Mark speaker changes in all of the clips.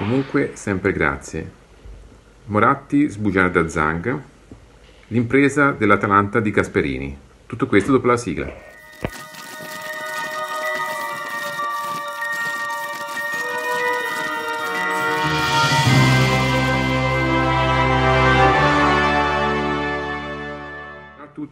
Speaker 1: Comunque sempre grazie. Moratti da Zang, l'impresa dell'Atalanta di Casperini. Tutto questo dopo la sigla.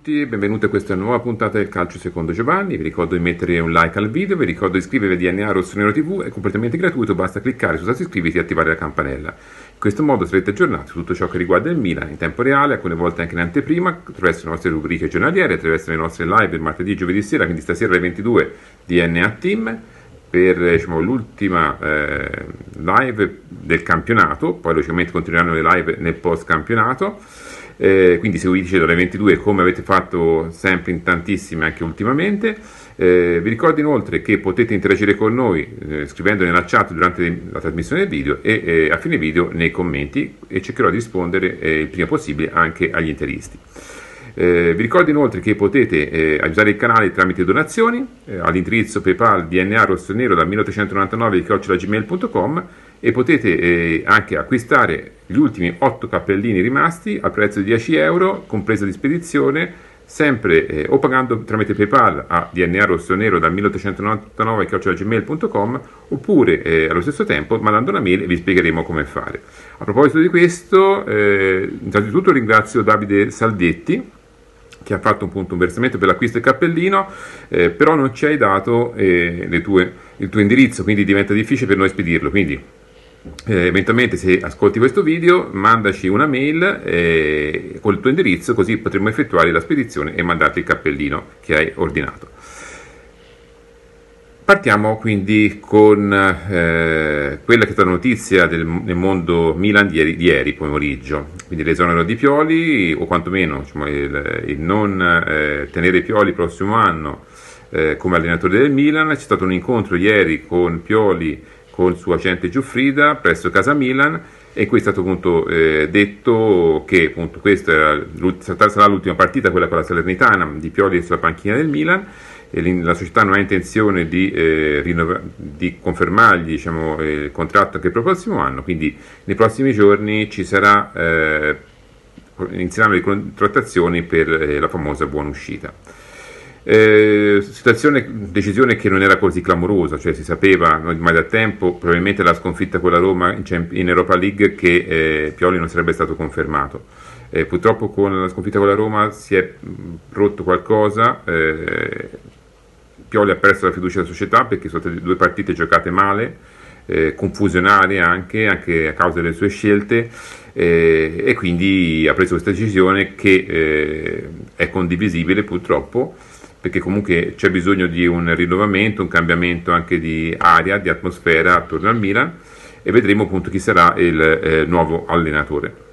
Speaker 1: tutti, benvenuti a questa nuova puntata del Calcio Secondo Giovanni. Vi ricordo di mettere un like al video, vi ricordo di iscrivervi a DNA Rossonero TV, è completamente gratuito, basta cliccare su tasto iscriviti e attivare la campanella. In questo modo sarete aggiornati su tutto ciò che riguarda il Milan in tempo reale, alcune volte anche in anteprima, attraverso le nostre rubriche giornaliere, attraverso le nostre live il martedì e giovedì sera, quindi stasera alle 22 DNA Team per eh, diciamo, l'ultima eh, live del campionato, poi logicamente continueranno le live nel post campionato. Eh, quindi seguiteci dalle 22 come avete fatto sempre in tantissime anche ultimamente. Eh, vi ricordo inoltre che potete interagire con noi eh, scrivendo nella chat durante la trasmissione del video e eh, a fine video nei commenti e cercherò di rispondere eh, il prima possibile anche agli interisti. Eh, vi ricordo inoltre che potete eh, aiutare il canale tramite donazioni eh, all'indirizzo PayPal DNA rosso nero da 1899 gmail.com e potete eh, anche acquistare gli ultimi 8 cappellini rimasti al prezzo di 10 euro, compresa di spedizione, sempre eh, o pagando tramite PayPal a DNA rosso nero dal 1899-gmail.com oppure eh, allo stesso tempo mandando una mail e vi spiegheremo come fare. A proposito di questo, eh, innanzitutto ringrazio Davide Saldetti che ha fatto appunto un versamento per l'acquisto del cappellino, eh, però non ci hai dato eh, tue, il tuo indirizzo, quindi diventa difficile per noi spedirlo. Quindi eh, eventualmente se ascolti questo video mandaci una mail eh, col tuo indirizzo così potremo effettuare la spedizione e mandarti il cappellino che hai ordinato. Partiamo quindi con eh, quella che è stata notizia del, nel mondo Milan di ieri, di ieri pomeriggio, quindi l'esonero di Pioli o quantomeno diciamo, il, il, non eh, tenere Pioli il prossimo anno eh, come allenatore del Milan, c'è stato un incontro ieri con Pioli con il suo agente Giuffrida presso Casa Milan e qui è stato appunto eh, detto che appunto, questa sarà l'ultima partita, quella con la Salernitana di Pioli sulla panchina del Milan la società non ha intenzione di, eh, di confermargli diciamo, eh, il contratto anche per il prossimo anno, quindi nei prossimi giorni ci sarà, eh, inizieranno le contrattazioni per eh, la famosa buona uscita. Eh, situazione, decisione che non era così clamorosa, cioè si sapeva ormai da tempo, probabilmente la sconfitta con la Roma in, Europa League che eh, Pioli non sarebbe stato confermato. Eh, purtroppo con la sconfitta con la Roma si è rotto qualcosa, eh, Pioli ha perso la fiducia della società perché sono state due partite giocate male, eh, confusionarie anche, anche a causa delle sue scelte. Eh, e quindi ha preso questa decisione che eh, è condivisibile purtroppo perché comunque c'è bisogno di un rinnovamento, un cambiamento anche di aria, di atmosfera attorno al Milan e vedremo appunto chi sarà il eh, nuovo allenatore.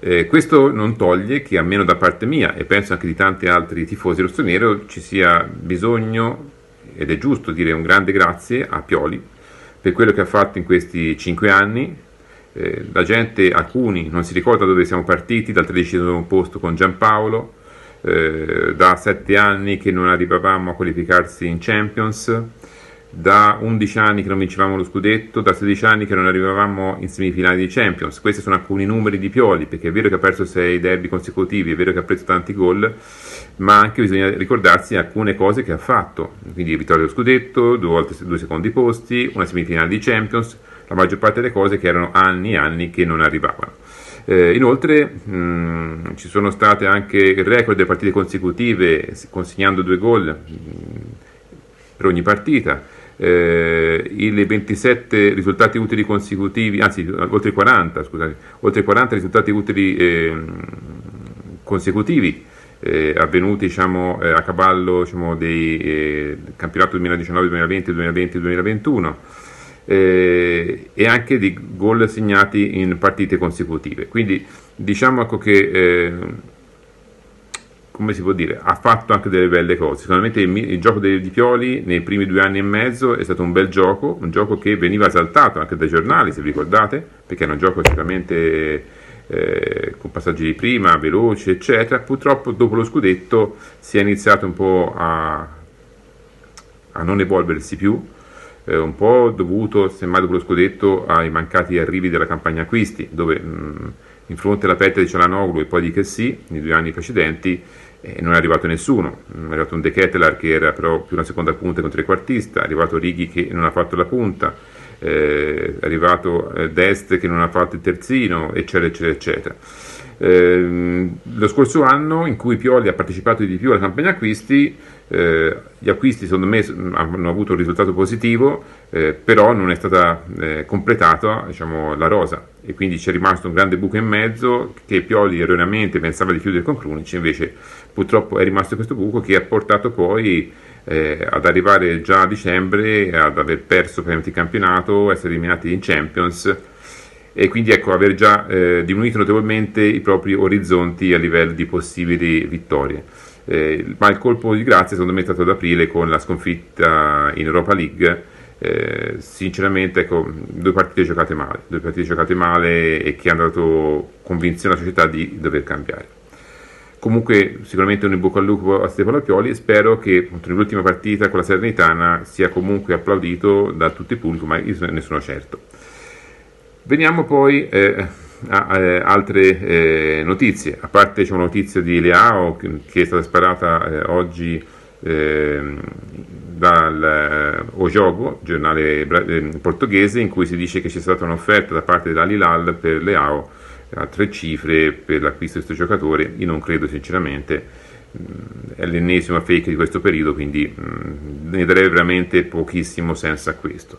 Speaker 1: Eh, questo non toglie che almeno da parte mia e penso anche di tanti altri tifosi rossonero ci sia bisogno ed è giusto dire un grande grazie a Pioli per quello che ha fatto in questi cinque anni. Eh, la gente, alcuni non si ricorda dove siamo partiti, dal tredicesimo posto con Giampaolo, eh, da 7 anni che non arrivavamo a qualificarsi in Champions, da 11 anni che non vincevamo lo scudetto, da 16 anni che non arrivavamo in semifinale di Champions. Questi sono alcuni numeri di Pioli, perché è vero che ha perso 6 derby consecutivi, è vero che ha preso tanti gol, ma anche bisogna ricordarsi alcune cose che ha fatto, quindi vittoria dello scudetto, due, volte, due secondi posti, una semifinale di Champions, la maggior parte delle cose che erano anni e anni che non arrivavano. Eh, inoltre mh, mm, ci sono state anche record delle partite consecutive, consegnando due gol mh, mm, per ogni partita. Eh, i 27 risultati utili consecutivi, anzi oltre 40, scusate, oltre 40 risultati utili eh, consecutivi eh, avvenuti diciamo, eh, a cavallo diciamo, del eh, campionato 2019-2020-2020-2021 eh, e anche di gol segnati in partite consecutive. Quindi diciamo ecco che eh, come si può dire, ha fatto anche delle belle cose. Sicuramente il, il gioco dei, di Pioli nei primi due anni e mezzo è stato un bel gioco, un gioco che veniva saltato anche dai giornali, se vi ricordate, perché era un gioco sicuramente eh, con passaggi di prima, veloci, eccetera. Purtroppo dopo lo scudetto si è iniziato un po' a, a non evolversi più eh, un po' dovuto semmai dopo lo scudetto ai mancati arrivi della campagna acquisti, dove mh, mm, in fronte alla petta di Cialanoglu e poi di Chessy, nei due anni precedenti, eh, non è arrivato nessuno. Mm, è arrivato un De Ketelar che era però più una seconda punta che un trequartista, è arrivato Righi che non ha fatto la punta, eh, è arrivato eh, Dest che non ha fatto il terzino, eccetera, eccetera, eccetera. Ehm, lo scorso anno in cui Pioli ha partecipato di più alla campagna acquisti, eh, gli acquisti secondo me mm, hanno avuto un risultato positivo, eh, però non è stata eh, completata diciamo, la rosa e quindi c'è rimasto un grande buco in mezzo che Pioli erroneamente pensava di chiudere con Krunic, invece purtroppo è rimasto questo buco che ha portato poi eh, ad arrivare già a dicembre ad aver perso praticamente il campionato, essere eliminati in Champions e quindi ecco, aver già eh, diminuito notevolmente i propri orizzonti a livello di possibili vittorie. Eh, ma il colpo di grazia secondo me è stato ad aprile con la sconfitta in Europa League. Eh, sinceramente, ecco, due partite giocate male, due partite giocate male e che hanno dato convinzione alla società di dover cambiare. Comunque, sicuramente un in bocca al lupo a Stefano Pioli. Spero che appunto, nell'ultima partita con la Serenitana sia comunque applaudito da tutti i pubblico, ma io ne sono certo. Veniamo poi eh, a, a, eh, altre eh, notizie, a parte c'è diciamo, una notizia di Leao che, è stata sparata eh, oggi ehm, dal eh, O Jogo, giornale ehm, portoghese, in cui si dice che c'è stata un'offerta da parte dell'Alilal per Leao eh, a tre cifre per l'acquisto di questo giocatore. Io non credo sinceramente, mm, è l'ennesima fake di questo periodo, quindi mm, ne darei veramente pochissimo senso a questo.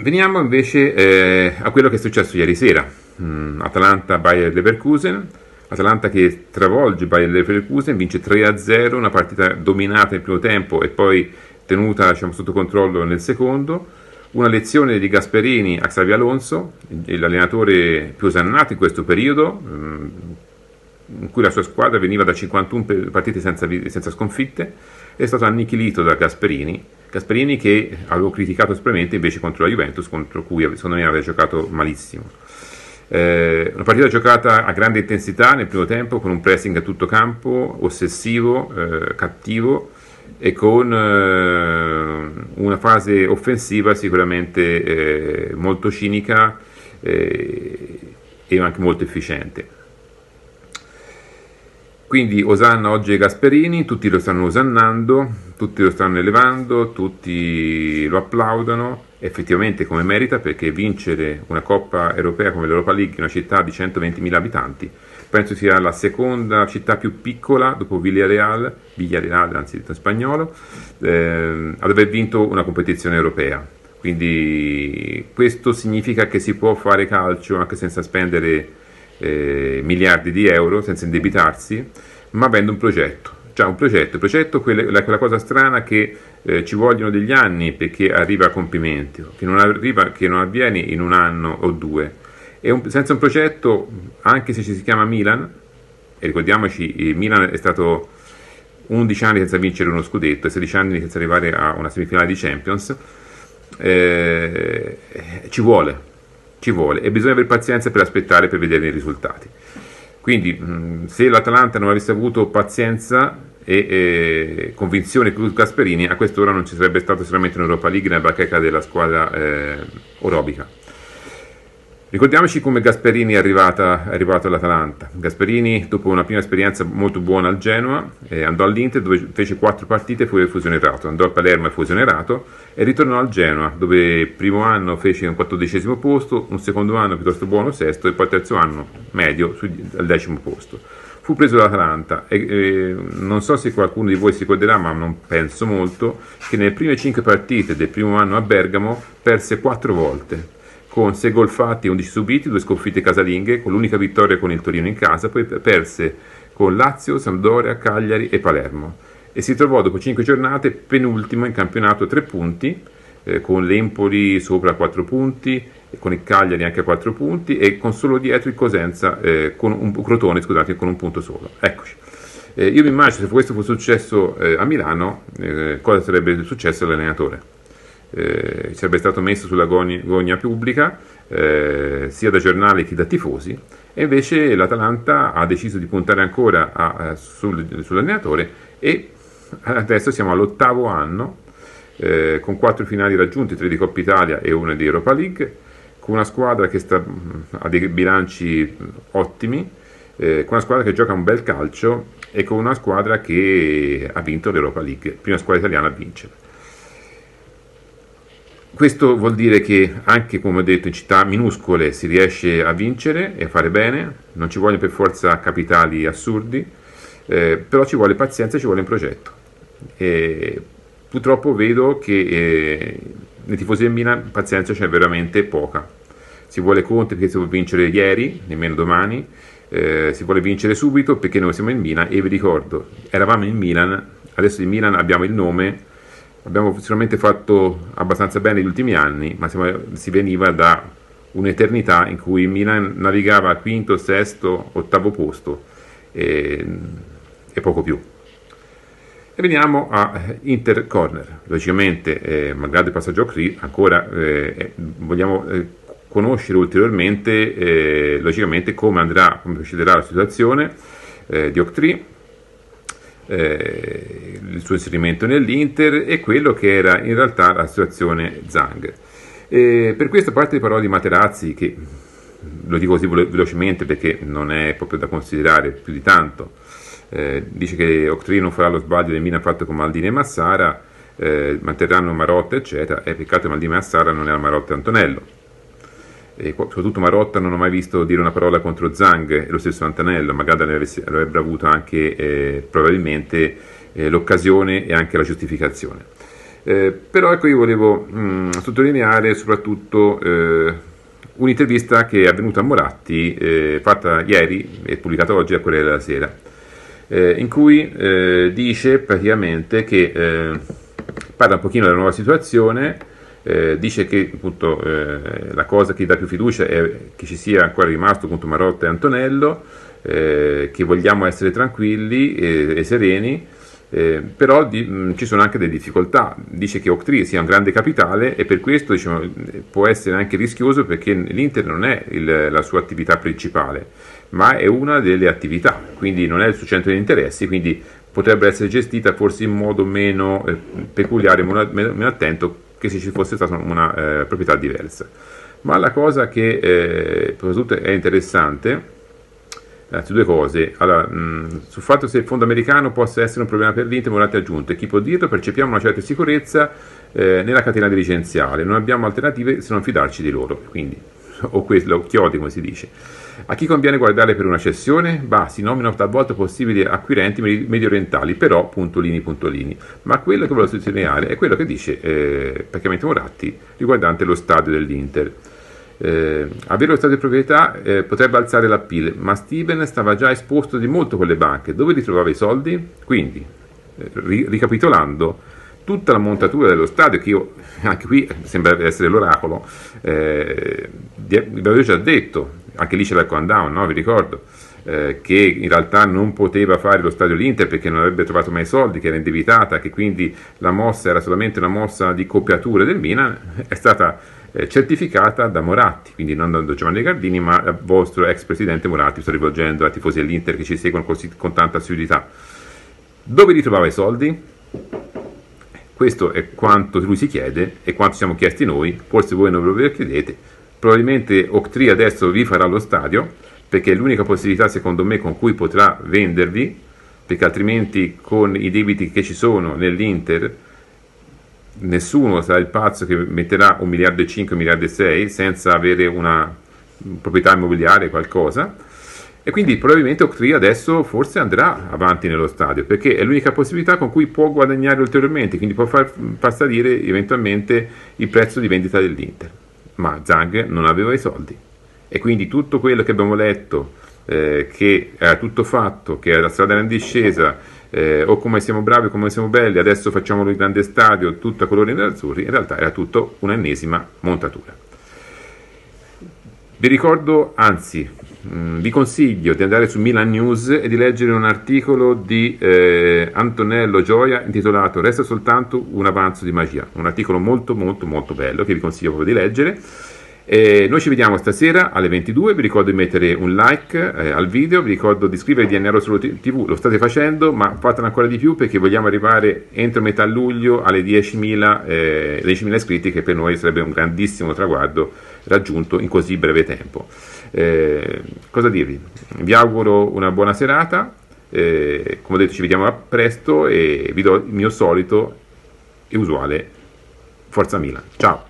Speaker 1: Veniamo invece eh, a quello che è successo ieri sera. Mm, Atalanta-Bayer Leverkusen. Atalanta che travolge Bayer Leverkusen, vince 3-0, una partita dominata nel primo tempo e poi tenuta diciamo, sotto controllo nel secondo. Una lezione di Gasperini a Xavi Alonso, l'allenatore più osannato in questo periodo, mm, in cui la sua squadra veniva da 51 partite senza, senza sconfitte, è stato annichilito da Gasperini Gasperini che avevo criticato aspramente invece contro la Juventus, contro cui secondo me aveva giocato malissimo. Eh, una partita giocata a grande intensità nel primo tempo, con un pressing a tutto campo, ossessivo, eh, cattivo e con eh, una fase offensiva sicuramente eh, molto cinica eh, e anche molto efficiente. Quindi Osanna oggi ai Gasperini, tutti lo stanno osannando, tutti lo stanno elevando, tutti lo applaudono, effettivamente come merita perché vincere una Coppa Europea come l'Europa League in una città di 120.000 abitanti penso sia la seconda città più piccola dopo Villarreal, Villarreal anzi detto in spagnolo, ehm, ad aver vinto una competizione europea. Quindi questo significa che si può fare calcio anche senza spendere eh, miliardi di euro senza indebitarsi, ma avendo un progetto. Cioè un progetto, il progetto è quella, quella, cosa strana che eh, ci vogliono degli anni perché arriva a compimento, che non, arriva, che non avviene in un anno o due. E un, senza un progetto, anche se ci si chiama Milan, e ricordiamoci, eh, Milan è stato 11 anni senza vincere uno scudetto e 16 anni senza arrivare a una semifinale di Champions, eh, ci vuole, ci vuole e bisogna avere pazienza per aspettare per vedere i risultati. Quindi se l'Atalanta non avesse avuto pazienza e, e convinzione con Gasperini, a quest'ora non ci sarebbe stato sicuramente un'Europa League nella bacheca della squadra eh, orobica. Ricordiamoci come Gasperini è, arrivata, è arrivato all'Atalanta. Gasperini, dopo una prima esperienza molto buona al Genoa, eh, andò all'Inter dove fece quattro partite e fu fusionerato. Andò a Palermo e fu fusionerato e ritornò al Genoa dove primo anno fece un quattordicesimo posto, un secondo anno piuttosto buono sesto e poi il terzo anno medio al decimo posto. Fu preso dall'Atalanta e eh, non so se qualcuno di voi si ricorderà, ma non penso molto, che nelle prime cinque partite del primo anno a Bergamo perse quattro volte con 6 gol fatti e 11 subiti, 2 sconfitte casalinghe, con l'unica vittoria con il Torino in casa, poi perse con Lazio, Sampdoria, Cagliari e Palermo. E si trovò dopo 5 giornate penultima in campionato a 3 punti, eh, con l'Empoli sopra a 4 punti, con il Cagliari anche a 4 punti e con solo dietro il Cosenza, eh, con un, Crotone scusate, con un punto solo. Eccoci. Eh, io mi immagino se questo fosse successo eh, a Milano, eh, cosa sarebbe successo all'allenatore? eh, sarebbe stato messo sulla gogna, pubblica eh, sia da giornali che da tifosi e invece l'Atalanta ha deciso di puntare ancora a, a, sul, sull'allenatore e adesso siamo all'ottavo anno eh, con quattro finali raggiunti, tre di Coppa Italia e una di Europa League con una squadra che sta, ha dei bilanci ottimi eh, con una squadra che gioca un bel calcio e con una squadra che ha vinto l'Europa League, prima squadra italiana a vincere questo vuol dire che anche come ho detto in città minuscole si riesce a vincere e a fare bene, non ci vogliono per forza capitali assurdi, eh, però ci vuole pazienza e ci vuole un progetto. E purtroppo vedo che eh, nei tifosi del Milan pazienza c'è veramente poca. Si vuole Conte perché si vuole vincere ieri, nemmeno domani, eh, si vuole vincere subito perché noi siamo in Milan e vi ricordo, eravamo in Milan, adesso in Milan abbiamo il nome abbiamo sicuramente fatto abbastanza bene negli ultimi anni, ma si veniva da un'eternità in cui Milan navigava al quinto, sesto, ottavo posto e, e poco più. E veniamo a Inter Corner, logicamente, eh, malgrado il passaggio a Cree, ancora eh, eh, vogliamo eh, conoscere ulteriormente, eh, logicamente, come andrà, come procederà la situazione eh, di Octree eh, il suo inserimento nell'Inter e quello che era in realtà la situazione Zang. E per questo parte di parole di Materazzi che lo dico così velocemente perché non è proprio da considerare più di tanto. Eh, dice che Octrino farà lo sbaglio del Milan fatto con Maldini e Massara, eh, manterranno Marotta, eccetera. È peccato che Maldini e Massara non era Marotta e Antonello e soprattutto Marotta non ho mai visto dire una parola contro Zhang e lo stesso Antanello, magari avrebbe avuto anche eh, probabilmente eh, l'occasione e anche la giustificazione. Eh, però ecco io volevo mh, mm, sottolineare soprattutto eh, un'intervista che è avvenuta a Moratti, eh, fatta ieri e pubblicata oggi a Corriere della Sera, eh, in cui dice praticamente che parla un pochino della nuova situazione eh, dice che appunto, eh, la cosa che gli dà più fiducia è che ci sia ancora rimasto appunto, Marotta e Antonello, eh, che vogliamo essere tranquilli e, e sereni, eh, però di, mh, mm, ci sono anche delle difficoltà. Dice che Octree sia un grande capitale e per questo diciamo, può essere anche rischioso perché l'Inter non è il, la sua attività principale, ma è una delle attività, quindi non è il suo centro di interessi, quindi potrebbe essere gestita forse in modo meno eh, peculiare, meno, meno attento che se ci fosse stata una eh, proprietà diversa. Ma la cosa che eh, soprattutto è interessante, anzi eh, due cose, allora, mh, sul fatto se il fondo americano possa essere un problema per l'Inter durante aggiunto, e chi può dirlo, percepiamo una certa sicurezza eh, nella catena dirigenziale, non abbiamo alternative se non fidarci di loro. Quindi o quello chiodi come si dice. A chi conviene guardare per una cessione? Bah, si nominano talvolta possibili acquirenti medio orientali, però puntolini puntolini. Ma quello che voglio sottolineare è quello che dice eh, praticamente Moratti riguardante lo stadio dell'Inter. Eh, avere lo stato di proprietà eh, potrebbe alzare la PIL, ma Steven stava già esposto di molto con le banche. Dove li trovava i soldi? Quindi, eh, ri- ricapitolando, tutta la montatura dello stadio, che io anche qui sembra essere l'oracolo, eh, vi avevo già detto, anche lì c'era il countdown, no? vi ricordo, eh, che in realtà non poteva fare lo stadio l'Inter perché non avrebbe trovato mai soldi, che era indebitata, che quindi la mossa era solamente una mossa di copiatura del Milan, è stata eh, certificata da Moratti, quindi non da Giovanni Gardini, ma dal vostro ex presidente Moratti, sto rivolgendo ai tifosi dell'Inter che ci seguono così, con tanta assiduità. Dove ritrovava i soldi? Questo è quanto lui si chiede e quanto siamo chiesti noi, forse voi non ve lo chiedete. Probabilmente Octri adesso vi farà lo stadio, perché è l'unica possibilità secondo me con cui potrà vendervi, perché altrimenti con i debiti che ci sono nell'Inter nessuno sarà il pazzo che metterà un miliardo e 5, un miliardo e 6 senza avere una proprietà immobiliare qualcosa e quindi probabilmente Octree adesso forse andrà avanti nello stadio, perché è l'unica possibilità con cui può guadagnare ulteriormente, quindi può far, far salire eventualmente il prezzo di vendita dell'Inter. Ma Zhang non aveva i soldi. E quindi tutto quello che abbiamo letto eh, che era tutto fatto, che la strada era in discesa, eh, o come siamo bravi, o come siamo belli, adesso facciamo il grande stadio, tutto a colori azzurri in realtà era tutto un'ennesima montatura. Vi ricordo, anzi, Mm, vi consiglio di andare su Milan News e di leggere un articolo di eh, Antonello Gioia intitolato Resta soltanto un avanzo di magia, un articolo molto molto molto bello che vi consiglio proprio di leggere. E noi ci vediamo stasera alle 22, vi ricordo di mettere un like eh, al video, vi ricordo di iscrivervi a Nero Solo TV, lo state facendo, ma fatelo ancora di più perché vogliamo arrivare entro metà luglio alle 10.000, eh, 10.000 iscritti che per noi sarebbe un grandissimo traguardo raggiunto in così breve tempo. Eh, cosa dirvi? Vi auguro una buona serata, eh, come ho detto ci vediamo presto e vi do il mio solito e usuale Forza Milan. Ciao!